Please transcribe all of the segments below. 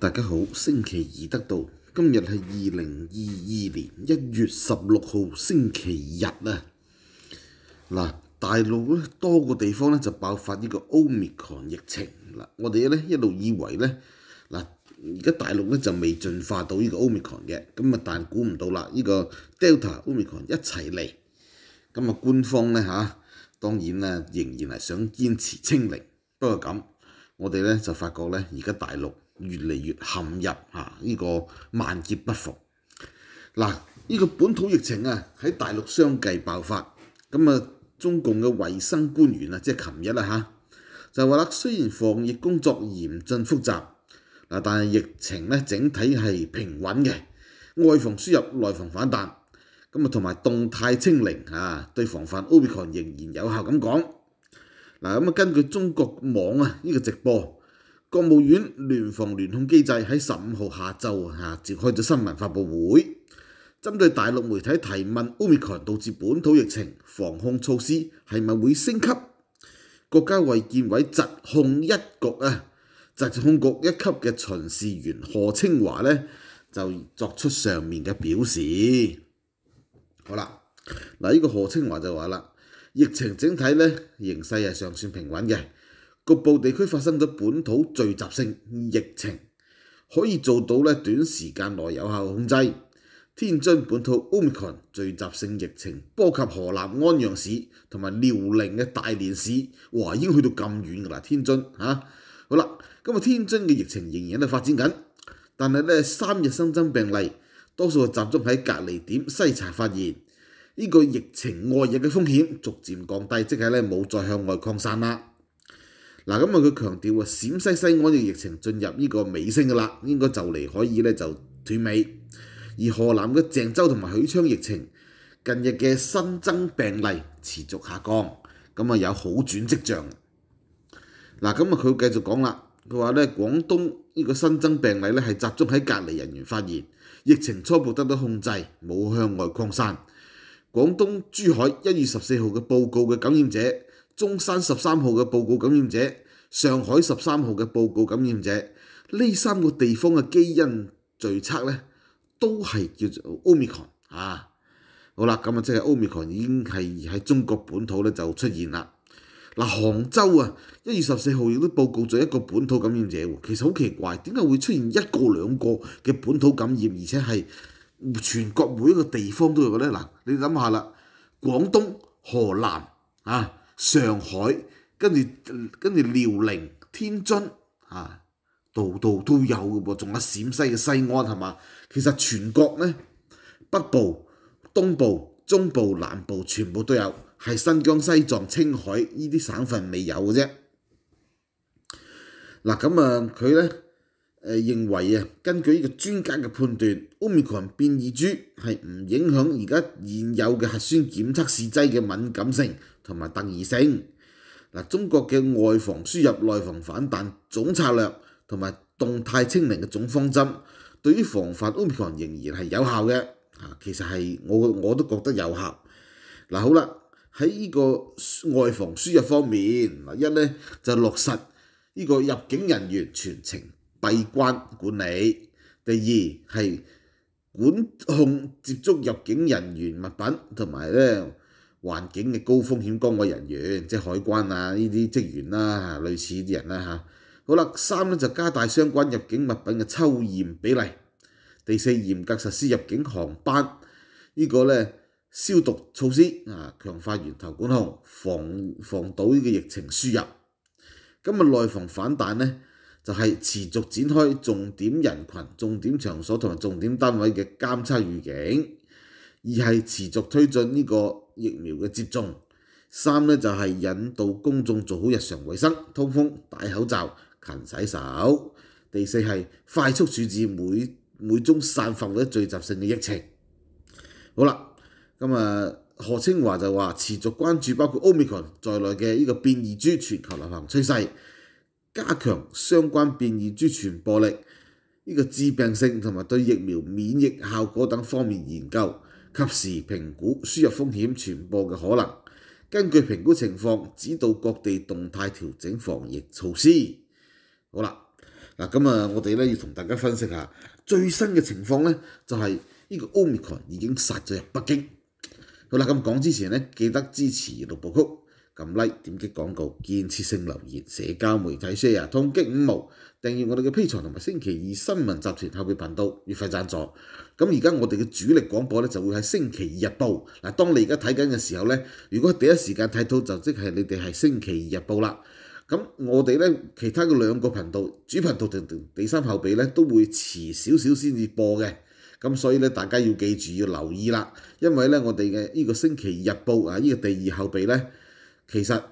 大家好，星期二得到，今日係二零二二年一月十六號星期日啊！嗱，大陸咧多個地方咧就爆發呢個 c r o n 疫情啦。我哋咧一路以為咧，嗱，而家大陸咧就未進化到呢個 c r o n 嘅，咁啊但估唔到啦，呢個 Delta omicron 一齊嚟。咁啊，官方咧吓，當然啦，仍然係想堅持清零。不過咁，我哋咧就發覺咧，而家大陸。越嚟越陷入啊！呢個萬劫不復。嗱，呢個本土疫情啊喺大陸相繼爆發，咁啊中共嘅衞生官員啊，即係琴日啦嚇，就話啦，雖然防疫工作嚴峻複雜，嗱，但係疫情咧整體係平穩嘅，外防輸入、內防反彈，咁啊同埋動態清零啊，對防範 Omicron 仍然有效咁講。嗱，咁啊根據中國網啊呢個直播。国务院联防联控机制喺十五号下昼啊召开咗新闻发布会，针对大陆媒体提问 r o n 导致本土疫情，防控措施系咪会升级？国家卫健委疾控一局啊疾控局一级嘅巡视员何清华咧就作出上面嘅表示。好啦，嗱呢个何清华就话啦，疫情整体咧形势系尚算平稳嘅。局部地區發生咗本土聚集性疫情，可以做到咧短時間內有效控制。天津本土 Omicron 聚集性疫情波及河南安陽市同埋遼寧嘅大連市，哇！已經去到咁遠㗎啦，天津嚇。好啦，咁啊，天津嘅疫情仍然喺度發展緊，但係咧三日新增病例多數集中喺隔離點筛查發現，呢個疫情外溢嘅風險逐漸降低，即係咧冇再向外擴散啦。嗱，咁啊，佢強調啊，陝西西安嘅疫情進入呢個尾聲噶啦，應該就嚟可以咧就斷尾。而河南嘅鄭州同埋許昌疫情，近日嘅新增病例持續下降，咁啊有好轉跡象。嗱，咁啊佢繼續講啦，佢話咧廣東呢個新增病例咧係集中喺隔離人員發現，疫情初步得到控制，冇向外擴散。廣東珠海一月十四號嘅報告嘅感染者。中山十三號嘅報告感染者，上海十三號嘅報告感染者，呢三個地方嘅基因聚測咧，都係叫做 Omicron 啊。好啦，咁啊，即係 Omicron 已經係喺中國本土咧就出現啦。嗱，杭州啊，一月十四號亦都報告咗一個本土感染者，其實好奇怪，點解會出現一個兩個嘅本土感染，而且係全國每一個地方都有嘅咧？嗱，你諗下啦，廣東、河南啊。上海，跟住跟住遼寧、天津，啊，度度都有嘅噃，仲有陝西嘅西安係嘛？其實全國咧，北部、東部、中部、南部全部都有，係新疆、西藏、青海依啲省份未有嘅啫。嗱咁啊，佢咧誒認為啊，根據呢個專家嘅判斷，奧密克戎變異株係唔影響而家現有嘅核酸檢測試劑嘅敏感性。同埋特異性嗱，中國嘅外防輸入、內防反彈總策略同埋動態清零嘅總方針，對於防範 Omicron 仍然係有效嘅。啊，其實係我我都覺得有效。嗱，好啦，喺呢個外防輸入方面，嗱一咧就落實呢個入境人員全程閉關管理；第二係管控接觸入境人員物品同埋咧。環境嘅高風險崗位人員，即係海關啊呢啲職員啦，類似啲人啦嚇。好啦，三咧就加大相關入境物品嘅抽驗比例。第四，嚴格實施入境航班呢個咧消毒措施啊，強化源頭管控，防防堵呢個疫情輸入。今日內防反彈咧，就係持續展開重點人群、重點場所同埋重點單位嘅監測預警。二係持續推進呢個疫苗嘅接種，三咧就係引導公眾做好日常衞生、通風、戴口罩、勤洗手。第四係快速處置每每宗散發或者聚集性嘅疫情。好啦，咁啊，何清華就話持續關注包括 Omicron 在內嘅呢個變異株全球流行趨勢，加強相關變異株傳播力、呢個致病性同埋對疫苗免疫效果等方面研究。及时评估输入风险传播嘅可能，根据评估情况指导各地动态调整防疫措施。好啦，嗱咁啊，我哋咧要同大家分析下最新嘅情况咧，就系呢个 c r o n 已经杀咗入北京。好啦，咁讲之前咧，记得支持六部曲。撳 Like，點擊廣告，建設性留言，社交媒體 share，通擊五毛，訂閱我哋嘅 P 藏同埋星期二新聞集團後備頻道月費贊助。咁而家我哋嘅主力廣播咧就會喺星期二日報嗱。當你而家睇緊嘅時候咧，如果第一時間睇到就即係你哋係星期二日報啦。咁我哋咧其他嘅兩個頻道，主頻道同同第三後備咧都會遲少少先至播嘅。咁所以咧大家要記住要留意啦，因為咧我哋嘅呢個星期二報啊呢個第二後備咧。其實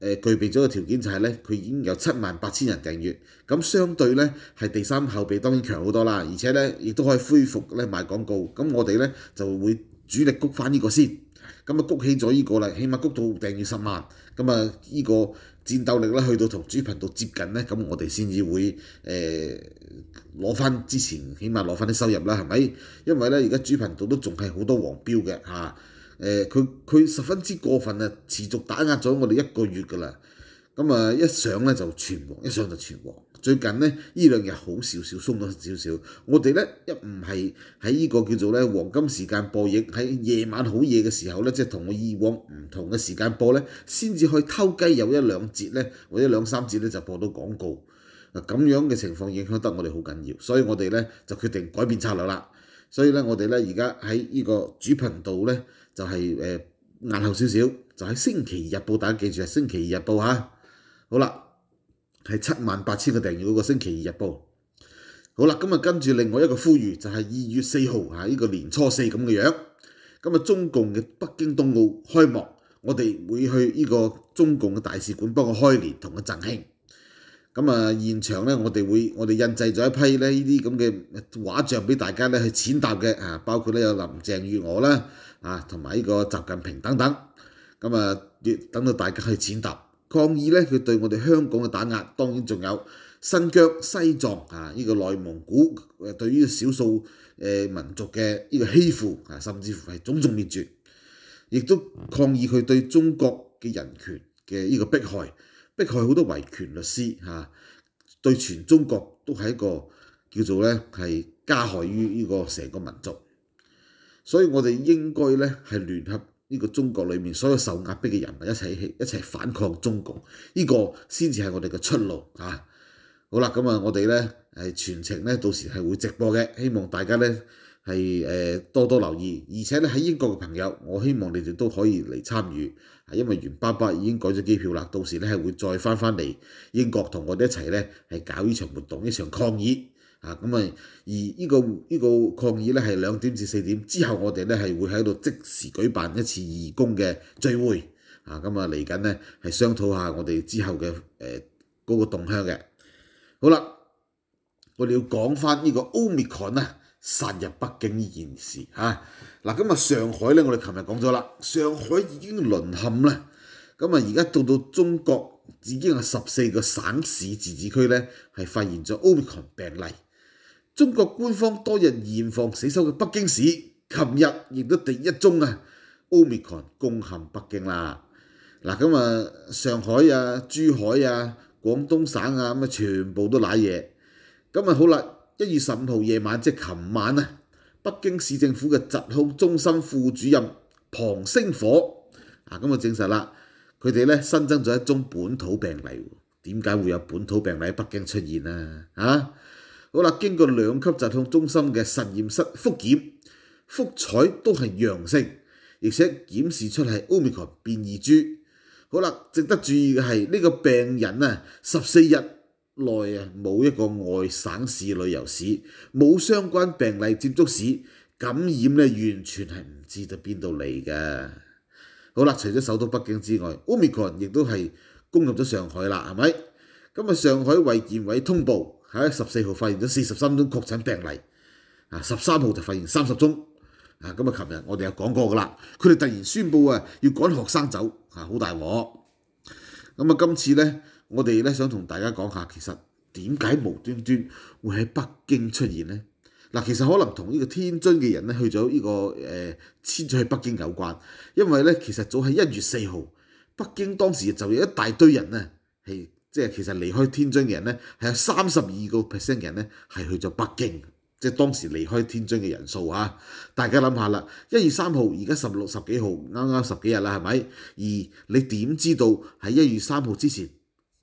誒具備咗個條件就係咧，佢已經有七萬八千人訂閱，咁相對咧係第三後備當然強好多啦，而且咧亦都可以恢復咧賣廣告，咁我哋咧就會主力谷翻呢個先，咁啊谷起咗呢個啦，起碼谷到訂閱十萬，咁啊呢個戰鬥力咧去到同主頻道接近咧，咁我哋先至會誒攞翻之前，起碼攞翻啲收入啦，係咪？因為咧而家主頻道都仲係好多黃標嘅嚇。誒佢佢十分之過分啊！持續打壓咗我哋一個月㗎啦，咁啊一上咧就全黃，一上就全黃。最近咧依兩日好少少鬆咗少少，我哋咧一唔係喺依個叫做咧黃金時間播映，喺夜晚好夜嘅時候咧，即係同我以往唔同嘅時間播咧，先至可以偷雞有一兩節咧，或者兩三節咧就播到廣告。嗱咁樣嘅情況影響得我哋好緊要，所以我哋咧就決定改變策略啦。所以咧我哋咧而家喺依個主頻道咧。就係誒晏後少少，就喺星期二報，大家記住係星期二報嚇。好啦，係七萬八千個訂閱嗰個星期二報。好啦，今日跟住另外一個呼籲就係二月四號啊，呢個年初四咁嘅樣。咁啊，中共嘅北京冬奧開幕，我哋會去呢個中共嘅大使館幫佢開年同佢贈慶。咁啊，現場咧，我哋會我哋印製咗一批咧呢啲咁嘅畫像俾大家咧去淺踏嘅啊，包括咧有林鄭月娥啦啊，同埋呢個習近平等等。咁啊，等到大家去淺踏抗議咧，佢對我哋香港嘅打壓，當然仲有新疆、西藏啊，呢個內蒙古對於少數誒民族嘅呢個欺負啊，甚至乎係種種滅絕，亦都抗議佢對中國嘅人權嘅呢個迫害。迫佢好多維權律師嚇，對全中國都係一個叫做咧係加害於呢個成個民族，所以我哋應該咧係聯合呢個中國裏面所有受壓迫嘅人民一齊一齊反抗中共，呢個先至係我哋嘅出路嚇。好啦，咁啊，我哋咧係全程咧到時係會直播嘅，希望大家咧。係多多留意，而且咧喺英國嘅朋友，我希望你哋都可以嚟參與，啊，因為袁爸爸已經改咗機票啦，到時咧係會再翻翻嚟英國同我哋一齊咧係搞呢場活動，呢場抗議，啊咁啊，而呢個呢個抗議咧係兩點至四點之後，我哋咧係會喺度即時舉辦一次義工嘅聚會，啊咁啊嚟緊咧係商討下我哋之後嘅誒嗰個動向嘅。好啦，我哋要講翻呢個奧密克啊。杀入北京呢件事吓，嗱，咁啊上海咧，我哋琴日讲咗啦，上海已经沦陷啦，咁啊，而家到到中国，已经有十四个省市自治区咧，系发现咗 Omicron 病例。中国官方多日严防死守嘅北京市，琴日亦都第一宗啊，Omicron 攻陷北京啦。嗱，咁啊，上海啊，珠海啊，广东省啊，咁啊，全部都濑嘢。咁啊，好啦。一月十五號夜晚，即係琴晚啊，北京市政府嘅疾控中心副主任龐星火啊，咁就證實啦。佢哋咧新增咗一宗本土病例。點解會有本土病例喺北京出現呢？啊，好啦，經過兩級疾控中心嘅實驗室復檢、復採都係陽性，而且檢視出係 r 密克變異株。好啦，值得注意嘅係呢個病人啊，十四日。內啊冇一個外省市旅遊史，冇相關病例接觸史，感染咧完全係唔知到邊度嚟嘅。好啦，除咗首都北京之外，c r o n 亦都係攻入咗上海啦，係咪？咁啊，上海卫健委通報喺十四號發現咗四十三宗確診病例，啊十三號就發現三十宗，啊咁啊，琴日我哋有講過噶啦，佢哋突然宣佈啊要趕學生走，啊好大鑊。咁啊，今次咧。我哋咧想同大家講下，其實點解無端端會喺北京出現呢？嗱，其實可能同呢個天津嘅人咧去咗呢個誒遷咗去北京有關，因為咧其實早喺一月四號，北京當時就有一大堆人咧係即係其實離開天津嘅人咧係有三十二個 percent 嘅人咧係去咗北京，即係當時離開天津嘅人數啊！大家諗下啦，一月三號而家十六十幾號，啱啱十幾日啦，係咪？而你點知道喺一月三號之前？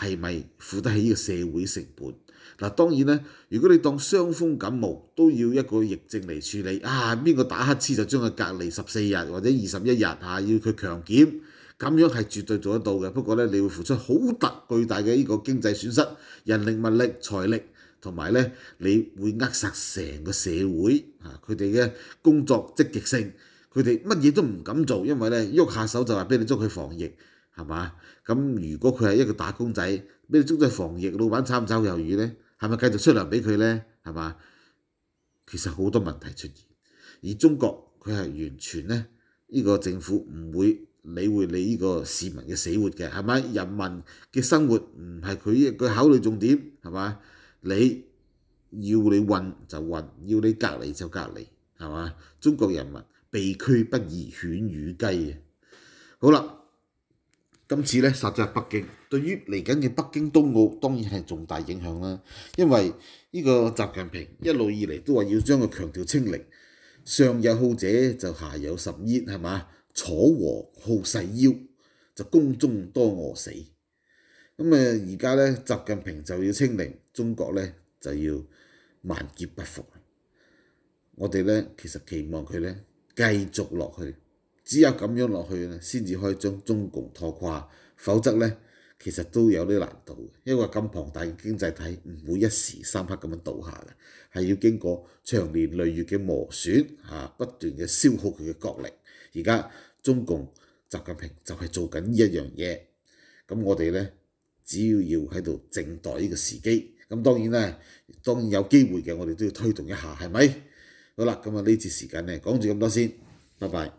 係咪負得起呢個社會成本？嗱，當然咧，如果你當傷風感冒都要一個疫症嚟處理，啊，邊個打乞嗤就將佢隔離十四日或者二十一日，嚇要佢強檢，咁樣係絕對做得到嘅。不過咧，你會付出好大巨大嘅呢個經濟損失、人力物力財力，同埋咧，你會扼殺成個社會啊！佢哋嘅工作積極性，佢哋乜嘢都唔敢做，因為咧喐下手就話俾你捉佢防疫。係嘛？咁如果佢係一個打工仔，畀你捉咗防疫，老闆唔炒魷魚咧，係咪繼續出糧俾佢咧？係嘛？其實好多問題出現，而中國佢係完全咧，呢個政府唔會理會你呢個市民嘅死活嘅，係咪？人民嘅生活唔係佢佢考慮重點，係嘛？你要你混就混，要你隔離就隔離，係嘛？中國人民避居不宜犬與雞好啦。今次咧，實咗係北京對於嚟緊嘅北京東奧，當然係重大影響啦。因為呢個習近平一路以嚟都話要將佢強調清零，上有好者就下有十焉係嘛？楚和好細腰，就宮中多餓死。咁誒，而家咧，習近平就要清零，中國咧就要萬劫不復。我哋咧，其實期望佢咧繼續落去。只有咁樣落去咧，先至可以將中共拖垮。否則咧，其實都有啲難度，因為咁龐大嘅經濟體唔會一時三刻咁樣倒下嘅，係要經過長年累月嘅磨損嚇，不斷嘅消耗佢嘅國力。而家中共習近平就係做緊呢一樣嘢。咁我哋咧，只要要喺度靜待呢個時機。咁當然咧，當然有機會嘅，我哋都要推動一下，係咪？好啦，咁啊呢次時間咧講住咁多先，拜拜。